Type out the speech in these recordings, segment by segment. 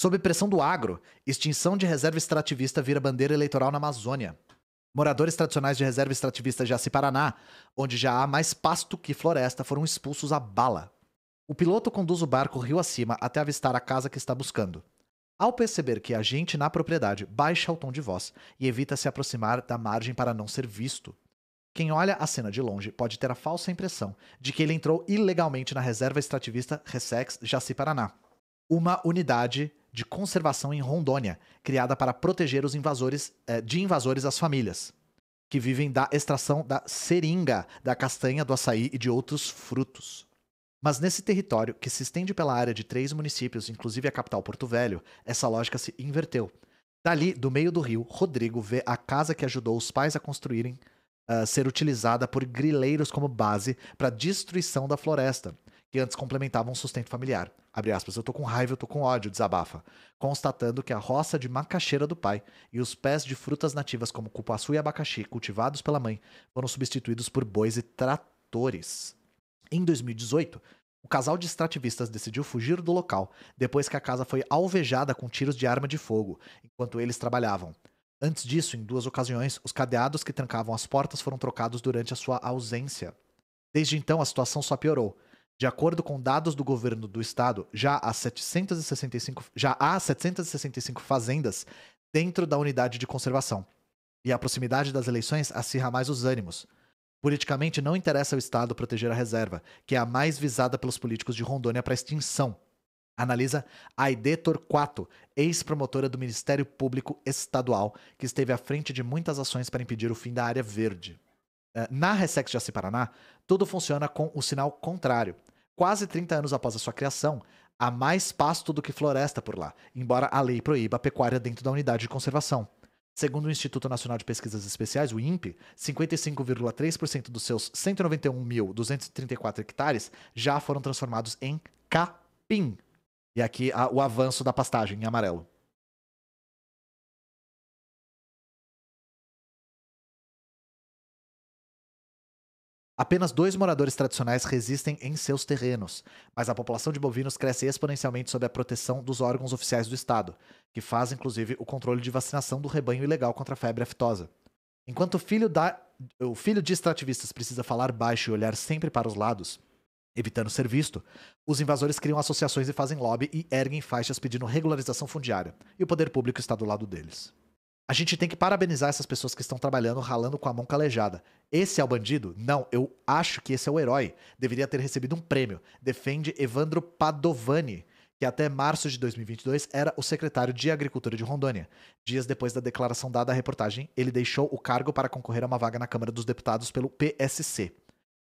Sob pressão do agro, extinção de reserva extrativista vira bandeira eleitoral na Amazônia. Moradores tradicionais de reserva extrativista Jaci-Paraná, onde já há mais pasto que floresta, foram expulsos à bala. O piloto conduz o barco rio acima até avistar a casa que está buscando. Ao perceber que a gente na propriedade baixa o tom de voz e evita se aproximar da margem para não ser visto. Quem olha a cena de longe pode ter a falsa impressão de que ele entrou ilegalmente na reserva extrativista Ressex Jaci-Paraná, uma unidade de conservação em Rondônia, criada para proteger os invasores eh, de invasores às famílias, que vivem da extração da seringa, da castanha, do açaí e de outros frutos. Mas nesse território, que se estende pela área de três municípios, inclusive a capital Porto Velho, essa lógica se inverteu. Dali, do meio do rio, Rodrigo vê a casa que ajudou os pais a construírem uh, ser utilizada por grileiros como base para a destruição da floresta, que antes complementavam o sustento familiar. Abre aspas, eu tô com raiva, eu tô com ódio, desabafa, constatando que a roça de macaxeira do pai e os pés de frutas nativas como cupuaçu e abacaxi, cultivados pela mãe, foram substituídos por bois e tratores. Em 2018, o casal de extrativistas decidiu fugir do local depois que a casa foi alvejada com tiros de arma de fogo, enquanto eles trabalhavam. Antes disso, em duas ocasiões, os cadeados que trancavam as portas foram trocados durante a sua ausência. Desde então, a situação só piorou. De acordo com dados do governo do estado, já há 765, já há 765 fazendas dentro da unidade de conservação. E a proximidade das eleições acirra mais os ânimos. Politicamente, não interessa ao Estado proteger a reserva, que é a mais visada pelos políticos de Rondônia para extinção. Analisa Aide Torquato, ex-promotora do Ministério Público Estadual, que esteve à frente de muitas ações para impedir o fim da área verde. Eh, na Ressex de Paraná, tudo funciona com o sinal contrário. Quase 30 anos após a sua criação, há mais pasto do que floresta por lá, embora a lei proíba a pecuária dentro da unidade de conservação. Segundo o Instituto Nacional de Pesquisas Especiais, o INPE, 55,3% dos seus 191.234 hectares já foram transformados em capim. E aqui o avanço da pastagem em amarelo. Apenas dois moradores tradicionais resistem em seus terrenos, mas a população de bovinos cresce exponencialmente sob a proteção dos órgãos oficiais do Estado, que faz inclusive o controle de vacinação do rebanho ilegal contra a febre aftosa. Enquanto o filho, da... o filho de extrativistas precisa falar baixo e olhar sempre para os lados, evitando ser visto, os invasores criam associações e fazem lobby e erguem faixas pedindo regularização fundiária, e o poder público está do lado deles. A gente tem que parabenizar essas pessoas que estão trabalhando ralando com a mão calejada. Esse é o bandido? Não, eu acho que esse é o herói. Deveria ter recebido um prêmio. Defende Evandro Padovani, que até março de 2022 era o secretário de Agricultura de Rondônia. Dias depois da declaração dada à reportagem, ele deixou o cargo para concorrer a uma vaga na Câmara dos Deputados pelo PSC.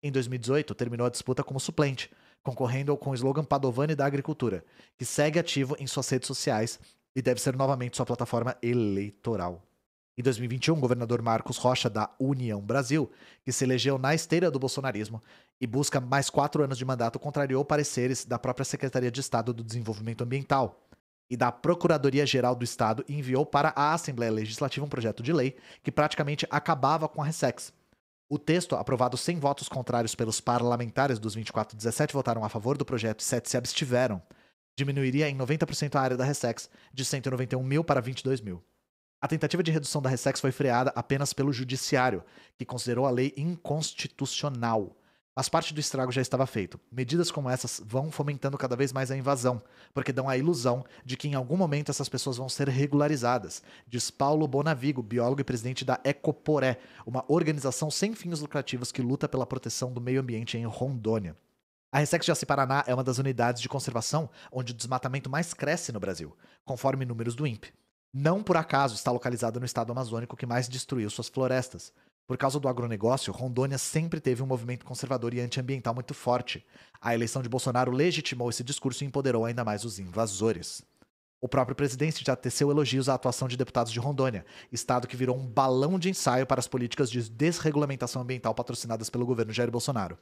Em 2018, terminou a disputa como suplente, concorrendo com o slogan Padovani da Agricultura, que segue ativo em suas redes sociais e deve ser novamente sua plataforma eleitoral. Em 2021, o governador Marcos Rocha, da União Brasil, que se elegeu na esteira do bolsonarismo e busca mais quatro anos de mandato, contrariou pareceres da própria Secretaria de Estado do Desenvolvimento Ambiental e da Procuradoria-Geral do Estado e enviou para a Assembleia Legislativa um projeto de lei que praticamente acabava com a Ressex. O texto, aprovado sem votos contrários pelos parlamentares dos 24 17 votaram a favor do projeto e sete se abstiveram, diminuiria em 90% a área da Ressex, de 191 mil para 22 mil. A tentativa de redução da Ressex foi freada apenas pelo Judiciário, que considerou a lei inconstitucional. Mas parte do estrago já estava feito. Medidas como essas vão fomentando cada vez mais a invasão, porque dão a ilusão de que em algum momento essas pessoas vão ser regularizadas, diz Paulo Bonavigo, biólogo e presidente da Ecoporé, uma organização sem fins lucrativos que luta pela proteção do meio ambiente em Rondônia. A Resex de Paraná é uma das unidades de conservação onde o desmatamento mais cresce no Brasil, conforme números do INPE. Não por acaso está localizada no estado amazônico que mais destruiu suas florestas. Por causa do agronegócio, Rondônia sempre teve um movimento conservador e antiambiental muito forte. A eleição de Bolsonaro legitimou esse discurso e empoderou ainda mais os invasores. O próprio presidente já teceu elogios à atuação de deputados de Rondônia, estado que virou um balão de ensaio para as políticas de desregulamentação ambiental patrocinadas pelo governo Jair Bolsonaro.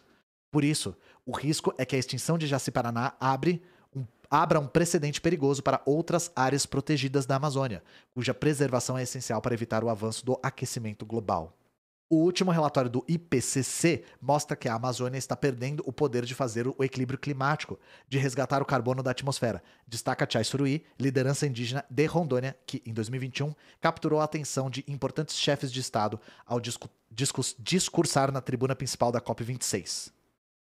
Por isso, o risco é que a extinção de Jaci-Paraná abre um, abra um precedente perigoso para outras áreas protegidas da Amazônia, cuja preservação é essencial para evitar o avanço do aquecimento global. O último relatório do IPCC mostra que a Amazônia está perdendo o poder de fazer o equilíbrio climático, de resgatar o carbono da atmosfera. Destaca Chai Suruí, liderança indígena de Rondônia, que em 2021 capturou a atenção de importantes chefes de Estado ao discu discursar na tribuna principal da COP26.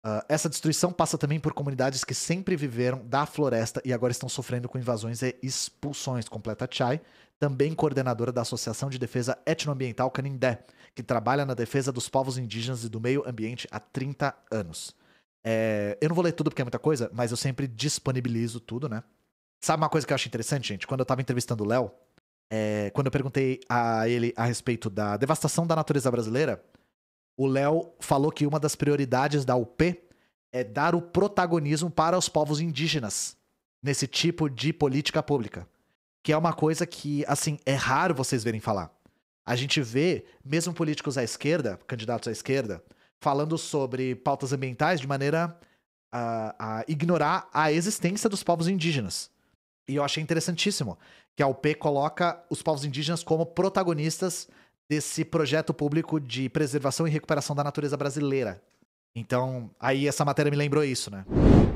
Ah, essa destruição passa também por comunidades que sempre viveram da floresta e agora estão sofrendo com invasões e expulsões, completa Chai, também coordenadora da Associação de Defesa Etnoambiental Canindé, que trabalha na defesa dos povos indígenas e do meio ambiente há 30 anos. É, eu não vou ler tudo porque é muita coisa, mas eu sempre disponibilizo tudo, né? Sabe uma coisa que eu acho interessante, gente? Quando eu tava entrevistando o Léo, é, quando eu perguntei a ele a respeito da devastação da natureza brasileira, o Léo falou que uma das prioridades da UP é dar o protagonismo para os povos indígenas nesse tipo de política pública, que é uma coisa que, assim, é raro vocês verem falar. A gente vê, mesmo políticos à esquerda, candidatos à esquerda, falando sobre pautas ambientais de maneira a, a ignorar a existência dos povos indígenas. E eu achei interessantíssimo que a UP coloca os povos indígenas como protagonistas desse projeto público de preservação e recuperação da natureza brasileira. Então, aí essa matéria me lembrou isso, né?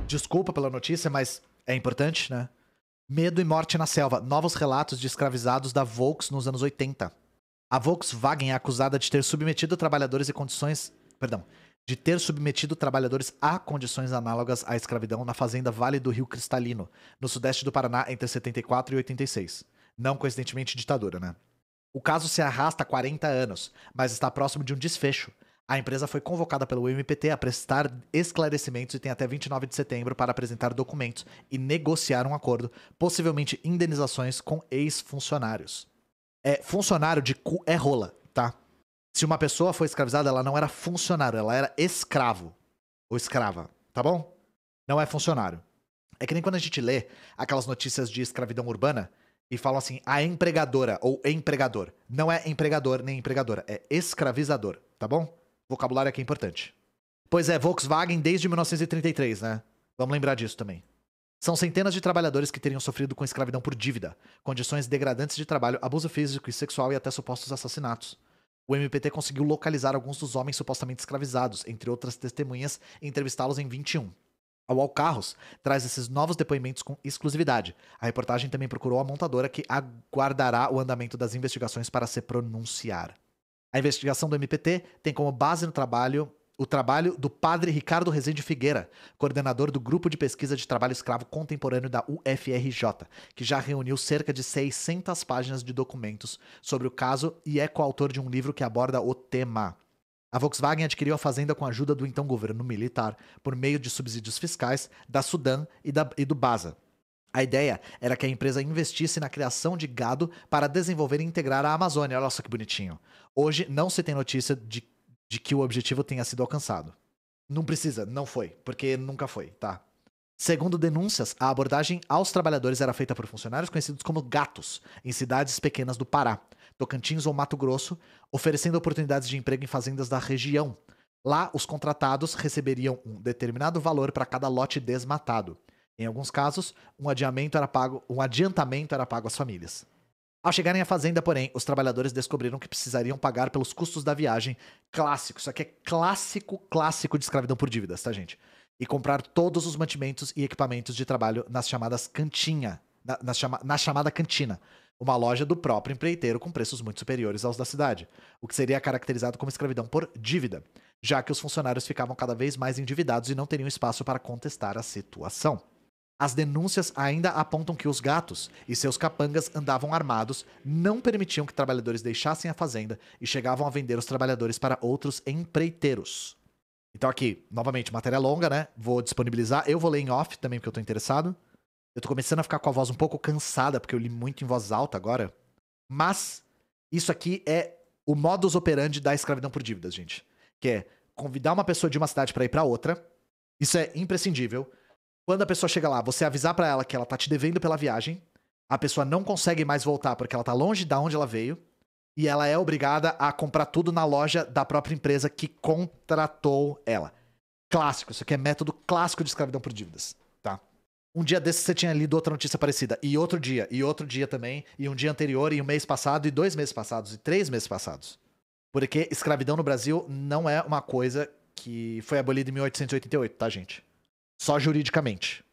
Desculpa pela notícia, mas é importante, né? Medo e morte na selva. Novos relatos de escravizados da Volks nos anos 80. A Volkswagen é acusada de ter submetido trabalhadores e condições, perdão, de ter submetido trabalhadores a condições análogas à escravidão na fazenda Vale do Rio Cristalino, no sudeste do Paraná, entre 74 e 86. Não coincidentemente ditadura, né? O caso se arrasta há 40 anos, mas está próximo de um desfecho. A empresa foi convocada pelo MPT a prestar esclarecimentos e tem até 29 de setembro para apresentar documentos e negociar um acordo, possivelmente indenizações com ex-funcionários. É, funcionário de cu é rola, tá? Se uma pessoa foi escravizada, ela não era funcionário, ela era escravo ou escrava, tá bom? Não é funcionário. É que nem quando a gente lê aquelas notícias de escravidão urbana, e falam assim, a empregadora ou empregador. Não é empregador nem empregadora, é escravizador, tá bom? Vocabulário aqui é importante. Pois é, Volkswagen desde 1933, né? Vamos lembrar disso também. São centenas de trabalhadores que teriam sofrido com escravidão por dívida, condições degradantes de trabalho, abuso físico e sexual e até supostos assassinatos. O MPT conseguiu localizar alguns dos homens supostamente escravizados, entre outras testemunhas, e entrevistá-los em 21. A UOL Carros traz esses novos depoimentos com exclusividade. A reportagem também procurou a montadora que aguardará o andamento das investigações para se pronunciar. A investigação do MPT tem como base no trabalho o trabalho do padre Ricardo Rezende Figueira, coordenador do Grupo de Pesquisa de Trabalho Escravo Contemporâneo da UFRJ, que já reuniu cerca de 600 páginas de documentos sobre o caso e é coautor de um livro que aborda o tema. A Volkswagen adquiriu a fazenda com a ajuda do então governo militar, por meio de subsídios fiscais da Sudan e, da, e do Baza. A ideia era que a empresa investisse na criação de gado para desenvolver e integrar a Amazônia. Olha só que bonitinho. Hoje não se tem notícia de, de que o objetivo tenha sido alcançado. Não precisa, não foi, porque nunca foi, tá? Segundo denúncias, a abordagem aos trabalhadores era feita por funcionários conhecidos como gatos, em cidades pequenas do Pará. Tocantins ou Mato Grosso, oferecendo oportunidades de emprego em fazendas da região. Lá, os contratados receberiam um determinado valor para cada lote desmatado. Em alguns casos, um adiamento era pago, um adiantamento era pago às famílias. Ao chegarem à fazenda, porém, os trabalhadores descobriram que precisariam pagar pelos custos da viagem. Clássico, isso aqui é clássico, clássico de escravidão por dívidas, tá, gente? E comprar todos os mantimentos e equipamentos de trabalho nas chamadas cantinha, na, na, chama, na chamada cantina, uma loja do próprio empreiteiro com preços muito superiores aos da cidade, o que seria caracterizado como escravidão por dívida, já que os funcionários ficavam cada vez mais endividados e não teriam espaço para contestar a situação. As denúncias ainda apontam que os gatos e seus capangas andavam armados, não permitiam que trabalhadores deixassem a fazenda e chegavam a vender os trabalhadores para outros empreiteiros. Então aqui, novamente, matéria longa, né? Vou disponibilizar, eu vou ler em off também porque eu tô interessado. Eu tô começando a ficar com a voz um pouco cansada, porque eu li muito em voz alta agora. Mas isso aqui é o modus operandi da escravidão por dívidas, gente. Que é convidar uma pessoa de uma cidade para ir para outra. Isso é imprescindível. Quando a pessoa chega lá, você avisar para ela que ela tá te devendo pela viagem, a pessoa não consegue mais voltar porque ela tá longe da onde ela veio, e ela é obrigada a comprar tudo na loja da própria empresa que contratou ela. Clássico, isso aqui é método clássico de escravidão por dívidas, tá? um dia desse você tinha lido outra notícia parecida, e outro dia, e outro dia também, e um dia anterior, e um mês passado, e dois meses passados, e três meses passados. Porque escravidão no Brasil não é uma coisa que foi abolida em 1888, tá, gente? Só juridicamente.